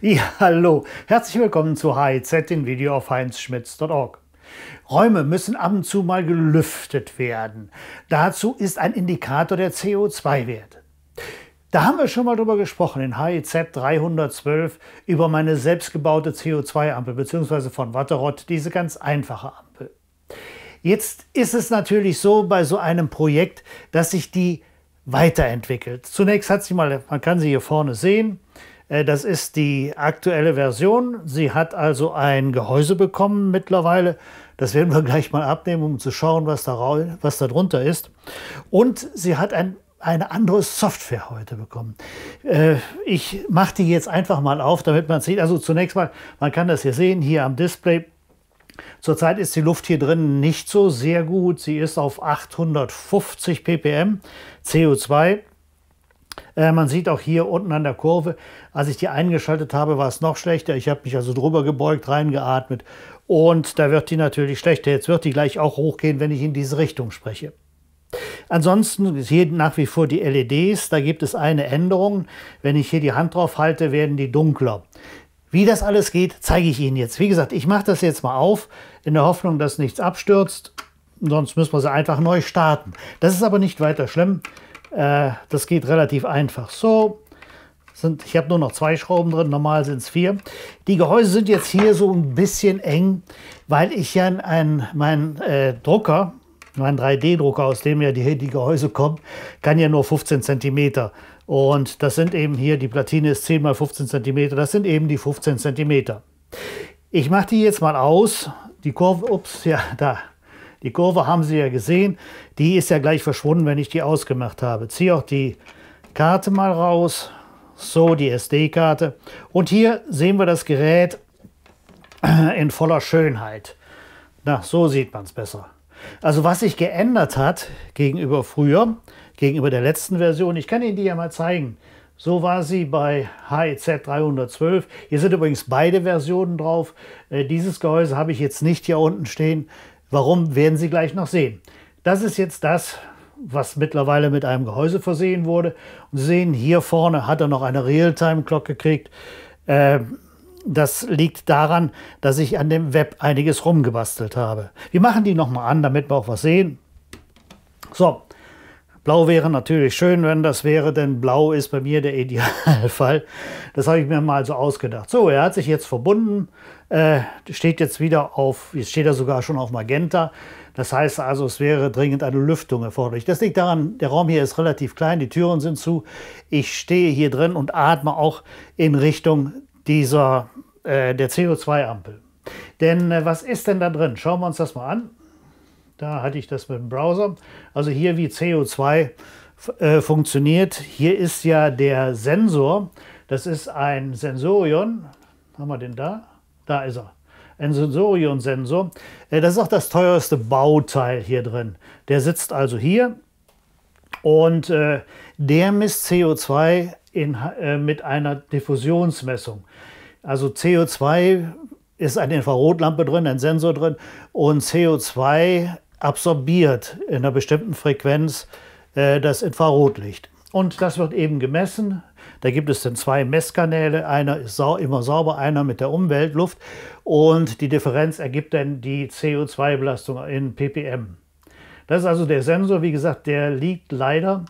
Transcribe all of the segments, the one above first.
Ja, hallo. Herzlich willkommen zu HIZ, dem Video auf heinzschmitz.org. Räume müssen ab und zu mal gelüftet werden. Dazu ist ein Indikator der CO2-Wert. Da haben wir schon mal drüber gesprochen in HIZ 312 über meine selbstgebaute CO2-Ampel beziehungsweise von Watterott diese ganz einfache Ampel. Jetzt ist es natürlich so bei so einem Projekt, dass sich die weiterentwickelt. Zunächst hat sie mal, man kann sie hier vorne sehen, äh, das ist die aktuelle Version. Sie hat also ein Gehäuse bekommen mittlerweile. Das werden wir gleich mal abnehmen, um zu schauen, was da, was da drunter ist. Und sie hat ein, eine andere Software heute bekommen. Äh, ich mache die jetzt einfach mal auf, damit man sieht. Also zunächst mal, man kann das hier sehen, hier am Display. Zurzeit ist die Luft hier drin nicht so sehr gut. Sie ist auf 850 ppm CO2. Äh, man sieht auch hier unten an der Kurve, als ich die eingeschaltet habe, war es noch schlechter. Ich habe mich also drüber gebeugt, reingeatmet und da wird die natürlich schlechter. Jetzt wird die gleich auch hochgehen, wenn ich in diese Richtung spreche. Ansonsten hier nach wie vor die LEDs, da gibt es eine Änderung. Wenn ich hier die Hand drauf halte, werden die dunkler. Wie das alles geht, zeige ich Ihnen jetzt. Wie gesagt, ich mache das jetzt mal auf, in der Hoffnung, dass nichts abstürzt. Sonst müssen wir sie einfach neu starten. Das ist aber nicht weiter schlimm. Äh, das geht relativ einfach. So, sind, ich habe nur noch zwei Schrauben drin, normal sind es vier. Die Gehäuse sind jetzt hier so ein bisschen eng, weil ich ja meinen äh, Drucker, mein 3D-Drucker, aus dem ja die, die Gehäuse kommen, kann ja nur 15 cm. Und das sind eben hier, die Platine ist 10 x 15 cm, das sind eben die 15 cm. Ich mache die jetzt mal aus. Die Kurve, ups, ja, da, die Kurve haben Sie ja gesehen. Die ist ja gleich verschwunden, wenn ich die ausgemacht habe. Ziehe auch die Karte mal raus. So, die SD-Karte. Und hier sehen wir das Gerät in voller Schönheit. Na, so sieht man es besser. Also was sich geändert hat gegenüber früher, gegenüber der letzten Version, ich kann Ihnen die ja mal zeigen. So war sie bei HEZ 312. Hier sind übrigens beide Versionen drauf. Äh, dieses Gehäuse habe ich jetzt nicht hier unten stehen. Warum werden Sie gleich noch sehen? Das ist jetzt das, was mittlerweile mit einem Gehäuse versehen wurde. Und Sie sehen, hier vorne hat er noch eine Realtime-Clock gekriegt. Ähm, das liegt daran, dass ich an dem Web einiges rumgebastelt habe. Wir machen die nochmal an, damit wir auch was sehen. So, Blau wäre natürlich schön, wenn das wäre, denn blau ist bei mir der Idealfall. Das habe ich mir mal so ausgedacht. So, er hat sich jetzt verbunden, äh, steht jetzt wieder auf, jetzt steht er sogar schon auf Magenta. Das heißt also, es wäre dringend eine Lüftung erforderlich. Das liegt daran, der Raum hier ist relativ klein, die Türen sind zu. Ich stehe hier drin und atme auch in Richtung dieser, äh, der CO2-Ampel. Denn äh, was ist denn da drin? Schauen wir uns das mal an. Da hatte ich das mit dem Browser. Also hier wie CO2 äh, funktioniert. Hier ist ja der Sensor. Das ist ein Sensorion. Haben wir den da? Da ist er. Ein Sensorion-Sensor. Äh, das ist auch das teuerste Bauteil hier drin. Der sitzt also hier und äh, der misst CO2 in, äh, mit einer Diffusionsmessung. Also CO2 ist eine Infrarotlampe drin, ein Sensor drin und CO2 absorbiert in einer bestimmten Frequenz äh, das Infrarotlicht. Und das wird eben gemessen. Da gibt es dann zwei Messkanäle. Einer ist sau immer sauber, einer mit der Umweltluft. Und die Differenz ergibt dann die CO2-Belastung in ppm. Das ist also der Sensor. Wie gesagt, der liegt leider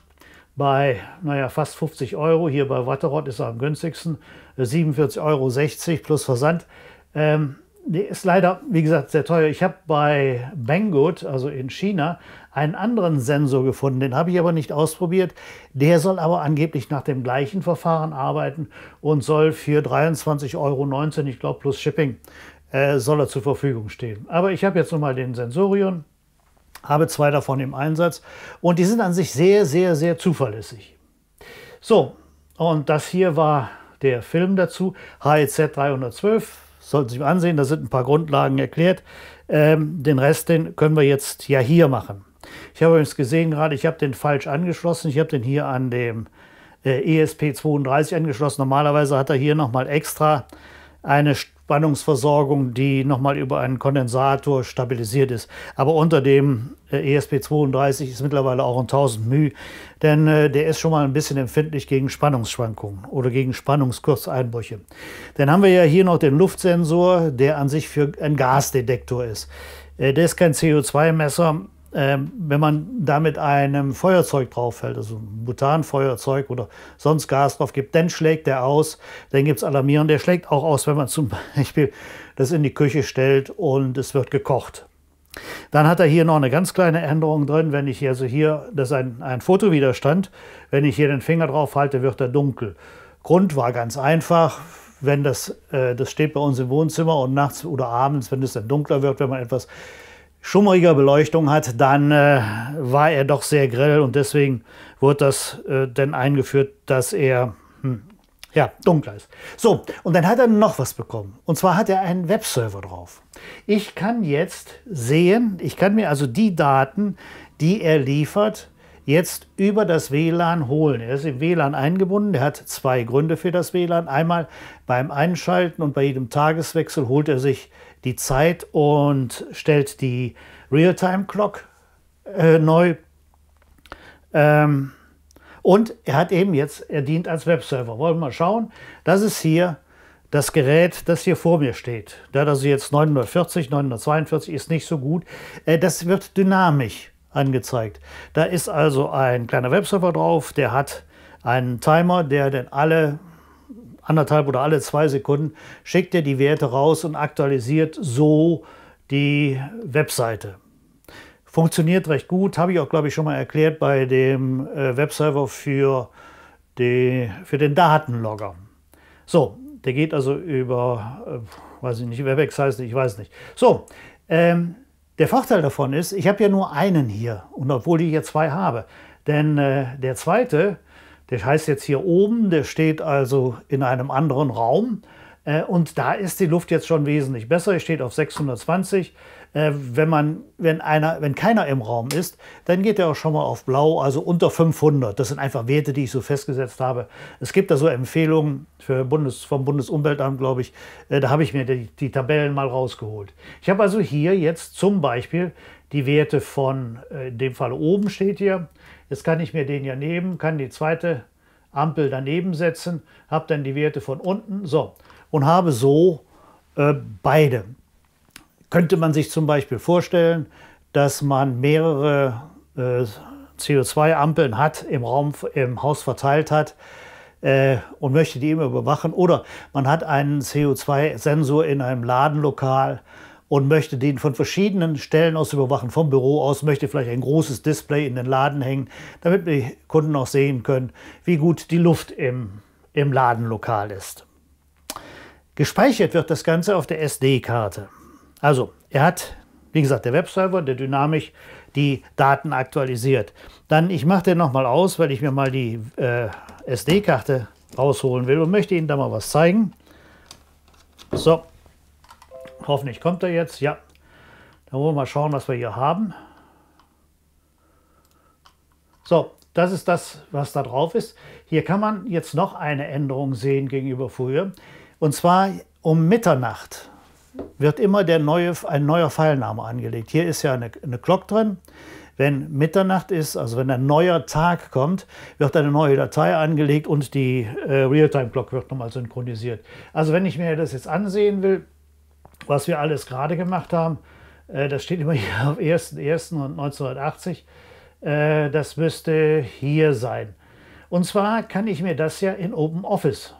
bei naja, fast 50 Euro. Hier bei Watterod ist er am günstigsten. 47,60 äh, Euro plus Versand. Ähm, Nee, ist leider, wie gesagt, sehr teuer. Ich habe bei Banggood, also in China, einen anderen Sensor gefunden. Den habe ich aber nicht ausprobiert. Der soll aber angeblich nach dem gleichen Verfahren arbeiten und soll für 23,19 Euro, ich glaube, plus Shipping, äh, soll er zur Verfügung stehen. Aber ich habe jetzt nochmal den Sensorion, habe zwei davon im Einsatz und die sind an sich sehr, sehr, sehr zuverlässig. So, und das hier war der Film dazu, HEZ 312 sollten sich ansehen, da sind ein paar Grundlagen erklärt. Ähm, den Rest, den können wir jetzt ja hier machen. Ich habe übrigens gesehen gerade, ich habe den falsch angeschlossen. Ich habe den hier an dem äh, ESP32 angeschlossen. Normalerweise hat er hier nochmal extra eine Spannungsversorgung, die nochmal über einen Kondensator stabilisiert ist. Aber unter dem äh, ESP32 ist mittlerweile auch ein 1000 μ, denn äh, der ist schon mal ein bisschen empfindlich gegen Spannungsschwankungen oder gegen Spannungskurzeinbrüche. Dann haben wir ja hier noch den Luftsensor, der an sich für ein Gasdetektor ist. Äh, der ist kein CO2-Messer, ähm, wenn man da mit einem Feuerzeug drauf hält, also Butanfeuerzeug oder sonst Gas drauf gibt, dann schlägt der aus. Dann gibt es Alarmieren. Der schlägt auch aus, wenn man zum Beispiel das in die Küche stellt und es wird gekocht. Dann hat er hier noch eine ganz kleine Änderung drin. Wenn ich hier, also hier, das ist ein, ein Fotowiderstand, wenn ich hier den Finger drauf halte, wird er dunkel. Grund war ganz einfach wenn das, äh, das steht bei uns im Wohnzimmer und nachts oder abends, wenn es dann dunkler wird, wenn man etwas schummriger Beleuchtung hat, dann äh, war er doch sehr grell und deswegen wurde das äh, denn eingeführt, dass er hm, ja, dunkler ist. So, und dann hat er noch was bekommen. Und zwar hat er einen Webserver drauf. Ich kann jetzt sehen, ich kann mir also die Daten, die er liefert, jetzt über das WLAN holen. Er ist im WLAN eingebunden. Er hat zwei Gründe für das WLAN. Einmal beim Einschalten und bei jedem Tageswechsel holt er sich äh, die Zeit und stellt die Real-Time-Clock äh, neu. Ähm, und er hat eben jetzt, er dient als Webserver. Wollen wir mal schauen. Das ist hier das Gerät, das hier vor mir steht. Da das jetzt 940, 942 ist nicht so gut. Äh, das wird dynamisch angezeigt. Da ist also ein kleiner Webserver drauf, der hat einen Timer, der dann alle anderthalb oder alle zwei Sekunden, schickt er die Werte raus und aktualisiert so die Webseite. Funktioniert recht gut, habe ich auch, glaube ich, schon mal erklärt bei dem äh, Webserver für, die, für den Datenlogger. So, der geht also über, äh, weiß ich nicht, WebEx heißt, ich weiß nicht. So, ähm, der Vorteil davon ist, ich habe ja nur einen hier und obwohl ich ja zwei habe, denn äh, der zweite der heißt jetzt hier oben, der steht also in einem anderen Raum. Äh, und da ist die Luft jetzt schon wesentlich besser. Ich steht auf 620. Äh, wenn, man, wenn, einer, wenn keiner im Raum ist, dann geht er auch schon mal auf blau, also unter 500. Das sind einfach Werte, die ich so festgesetzt habe. Es gibt da so Empfehlungen für Bundes, vom Bundesumweltamt, glaube ich. Äh, da habe ich mir die, die Tabellen mal rausgeholt. Ich habe also hier jetzt zum Beispiel die Werte von, in äh, dem Fall oben steht hier. Jetzt kann ich mir den ja nehmen, kann die zweite Ampel daneben setzen, habe dann die Werte von unten, so, und habe so äh, beide. Könnte man sich zum Beispiel vorstellen, dass man mehrere äh, CO2-Ampeln hat, im Raum, im Haus verteilt hat, äh, und möchte die immer überwachen. Oder man hat einen CO2-Sensor in einem Ladenlokal und möchte den von verschiedenen Stellen aus überwachen, vom Büro aus, möchte vielleicht ein großes Display in den Laden hängen, damit die Kunden auch sehen können, wie gut die Luft im, im Ladenlokal ist. Gespeichert wird das Ganze auf der SD-Karte. Also, er hat, wie gesagt, der Webserver, der dynamisch die Daten aktualisiert. Dann, ich mache den nochmal aus, weil ich mir mal die äh, SD-Karte rausholen will und möchte Ihnen da mal was zeigen. So, Hoffentlich kommt er jetzt. Ja. Dann wollen wir mal schauen, was wir hier haben. So, das ist das, was da drauf ist. Hier kann man jetzt noch eine Änderung sehen gegenüber früher. Und zwar um Mitternacht wird immer der neue, ein neuer Pfeilname angelegt. Hier ist ja eine, eine Glock drin. Wenn Mitternacht ist, also wenn ein neuer Tag kommt, wird eine neue Datei angelegt und die äh, Realtime-Glock wird nochmal synchronisiert. Also wenn ich mir das jetzt ansehen will, was wir alles gerade gemacht haben, äh, das steht immer hier auf 1.1. und 1980, äh, das müsste hier sein. Und zwar kann ich mir das ja in Open Office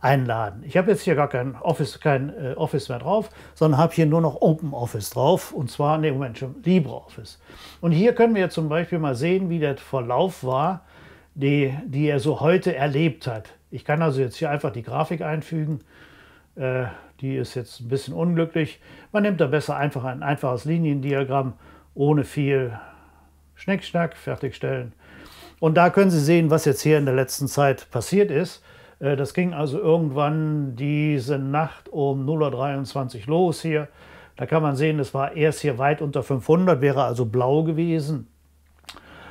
einladen. Ich habe jetzt hier gar kein Office, kein äh, Office mehr drauf, sondern habe hier nur noch Open Office drauf und zwar, ne Moment schon, LibreOffice. Und hier können wir zum Beispiel mal sehen, wie der Verlauf war, die, die er so heute erlebt hat. Ich kann also jetzt hier einfach die Grafik einfügen äh, die ist jetzt ein bisschen unglücklich. Man nimmt da besser einfach ein einfaches Liniendiagramm ohne viel Schnickschnack fertigstellen. Und da können Sie sehen, was jetzt hier in der letzten Zeit passiert ist. Äh, das ging also irgendwann diese Nacht um 0.23 Uhr los hier. Da kann man sehen, es war erst hier weit unter 500, wäre also blau gewesen.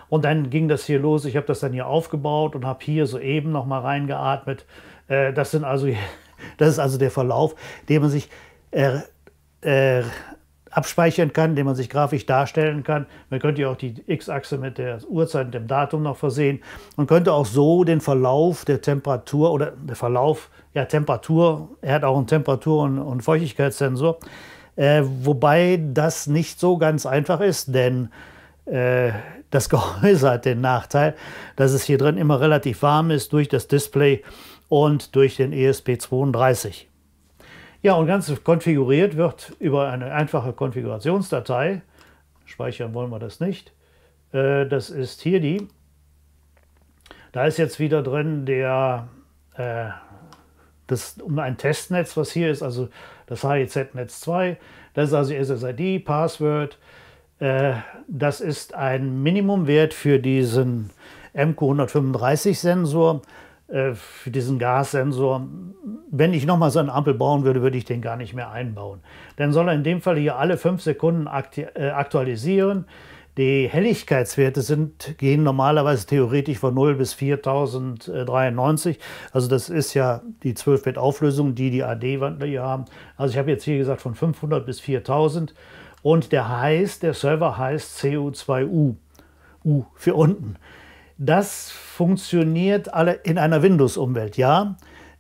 Und dann ging das hier los. Ich habe das dann hier aufgebaut und habe hier soeben nochmal reingeatmet. Äh, das sind also das ist also der Verlauf, den man sich äh, äh, abspeichern kann, den man sich grafisch darstellen kann. Man könnte ja auch die X-Achse mit der Uhrzeit und dem Datum noch versehen und könnte auch so den Verlauf der Temperatur oder der Verlauf, ja Temperatur, er hat auch einen Temperatur- und, und Feuchtigkeitssensor, äh, wobei das nicht so ganz einfach ist, denn äh, das Gehäuse hat den Nachteil, dass es hier drin immer relativ warm ist durch das Display und durch den ESP32. Ja, und ganz konfiguriert wird über eine einfache Konfigurationsdatei. Speichern wollen wir das nicht. Äh, das ist hier die. Da ist jetzt wieder drin der, äh, das ein Testnetz, was hier ist, also das HEZ-Netz 2. Das ist also SSID, Passwort, äh, das ist ein Minimumwert für diesen MQ135-Sensor, äh, für diesen Gassensor. Wenn ich nochmal so eine Ampel bauen würde, würde ich den gar nicht mehr einbauen. Dann soll er in dem Fall hier alle fünf Sekunden äh, aktualisieren. Die Helligkeitswerte sind, gehen normalerweise theoretisch von 0 bis 4093. Also das ist ja die 12-Bit-Auflösung, die die AD-Wandler hier haben. Also ich habe jetzt hier gesagt von 500 bis 4000 und der heißt, der Server heißt CO2U, U für unten. Das funktioniert alle in einer Windows-Umwelt, ja.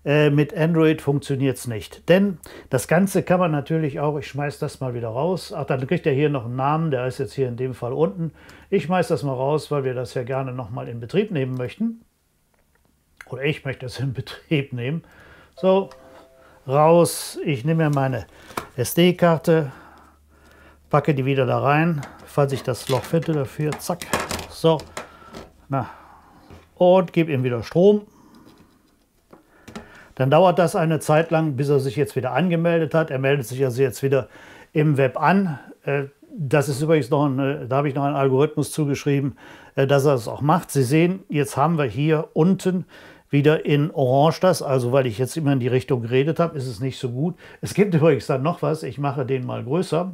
Äh, mit Android funktioniert es nicht. Denn das Ganze kann man natürlich auch, ich schmeiße das mal wieder raus. Ach, dann kriegt er hier noch einen Namen, der ist jetzt hier in dem Fall unten. Ich schmeiße das mal raus, weil wir das ja gerne nochmal in Betrieb nehmen möchten. Oder ich möchte es in Betrieb nehmen. So, raus. Ich nehme mir meine SD-Karte, packe die wieder da rein, falls ich das Loch finde dafür. Zack. So. Na. Und gebe ihm wieder Strom. Dann dauert das eine Zeit lang, bis er sich jetzt wieder angemeldet hat. Er meldet sich also jetzt wieder im Web an. Äh, das ist übrigens noch, ein, äh, da habe ich noch einen Algorithmus zugeschrieben, äh, dass er es auch macht. Sie sehen, jetzt haben wir hier unten wieder in Orange das, also weil ich jetzt immer in die Richtung geredet habe, ist es nicht so gut. Es gibt übrigens dann noch was, ich mache den mal größer.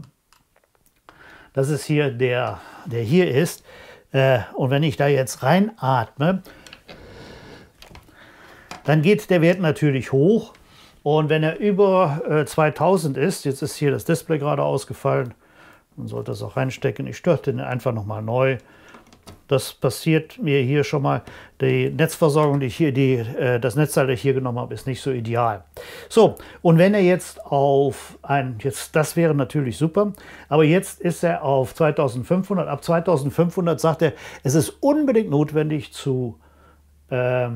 Das ist hier der, der hier ist. Äh, und wenn ich da jetzt reinatme, dann geht der Wert natürlich hoch. Und wenn er über 2000 äh, ist, jetzt ist hier das Display gerade ausgefallen, man sollte das auch reinstecken. Ich störte den einfach nochmal neu. Das passiert mir hier schon mal. Die Netzversorgung, die ich hier, die, äh, das Netzteil, das ich hier genommen habe, ist nicht so ideal. So, und wenn er jetzt auf ein, jetzt, das wäre natürlich super, aber jetzt ist er auf 2500. Ab 2500 sagt er, es ist unbedingt notwendig zu, äh,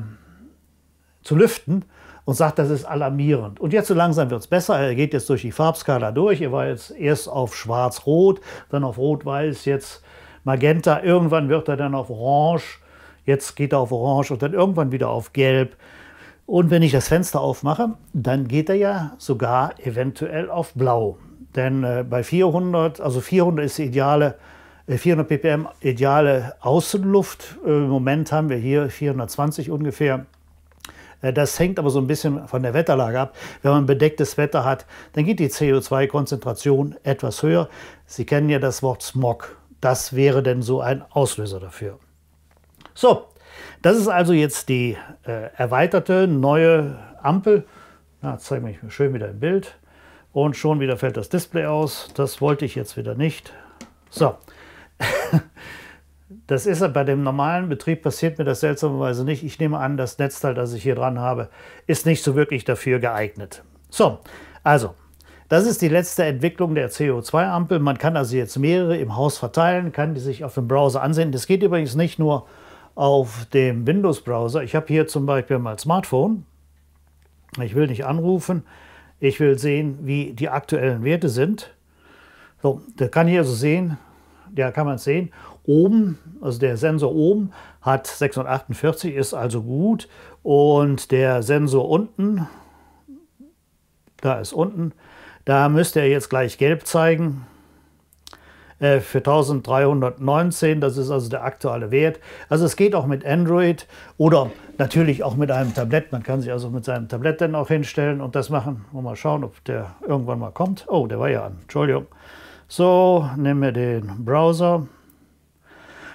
zu lüften, und sagt, das ist alarmierend. Und jetzt so langsam wird es besser. Er geht jetzt durch die Farbskala durch. Er war jetzt erst auf schwarz-rot, dann auf rot-weiß, jetzt Magenta, irgendwann wird er dann auf Orange, jetzt geht er auf Orange und dann irgendwann wieder auf Gelb. Und wenn ich das Fenster aufmache, dann geht er ja sogar eventuell auf Blau. Denn äh, bei 400, also 400 ist die ideale, 400 äh, ppm ideale Außenluft. Äh, Im Moment haben wir hier 420 ungefähr. Äh, das hängt aber so ein bisschen von der Wetterlage ab. Wenn man bedecktes Wetter hat, dann geht die CO2-Konzentration etwas höher. Sie kennen ja das Wort Smog. Das wäre denn so ein Auslöser dafür. So, das ist also jetzt die äh, erweiterte neue Ampel. Na, zeige ich mir schön wieder im Bild. Und schon wieder fällt das Display aus. Das wollte ich jetzt wieder nicht. So. Das ist bei dem normalen Betrieb passiert mir das seltsamerweise nicht. Ich nehme an, das Netzteil, das ich hier dran habe, ist nicht so wirklich dafür geeignet. So, also das ist die letzte Entwicklung der CO2-Ampel. Man kann also jetzt mehrere im Haus verteilen, kann die sich auf dem Browser ansehen. Das geht übrigens nicht nur auf dem Windows-Browser. Ich habe hier zum Beispiel mein Smartphone. Ich will nicht anrufen. Ich will sehen, wie die aktuellen Werte sind. So, der kann hier so sehen, da kann man sehen. Oben, also der Sensor oben hat 648, ist also gut. Und der Sensor unten, da ist unten, da müsste er jetzt gleich gelb zeigen äh, für 1319, das ist also der aktuelle Wert. Also es geht auch mit Android oder natürlich auch mit einem Tablett. Man kann sich also mit seinem Tablett dann auch hinstellen und das machen. Und mal schauen, ob der irgendwann mal kommt. Oh, der war ja an, Entschuldigung. So, nehmen wir den Browser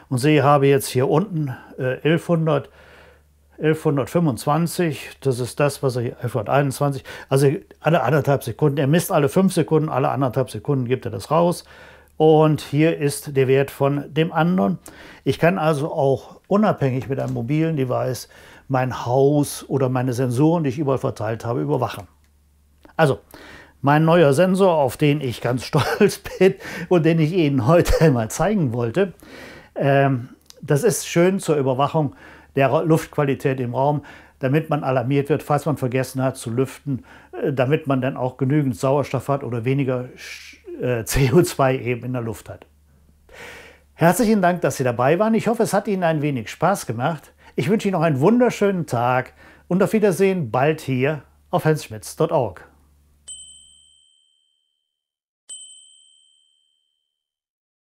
und sehe, habe jetzt hier unten äh, 1100 1125, das ist das, was er hier, 1121, also alle anderthalb Sekunden, er misst alle fünf Sekunden, alle anderthalb Sekunden gibt er das raus. Und hier ist der Wert von dem anderen. Ich kann also auch unabhängig mit einem mobilen Device mein Haus oder meine Sensoren, die ich überall verteilt habe, überwachen. Also, mein neuer Sensor, auf den ich ganz stolz bin und den ich Ihnen heute mal zeigen wollte, ähm, das ist schön zur Überwachung der Luftqualität im Raum, damit man alarmiert wird, falls man vergessen hat zu lüften, äh, damit man dann auch genügend Sauerstoff hat oder weniger CO2 äh, eben in der Luft hat. Herzlichen Dank, dass Sie dabei waren. Ich hoffe, es hat Ihnen ein wenig Spaß gemacht. Ich wünsche Ihnen noch einen wunderschönen Tag und auf Wiedersehen bald hier auf hensschmitz.org.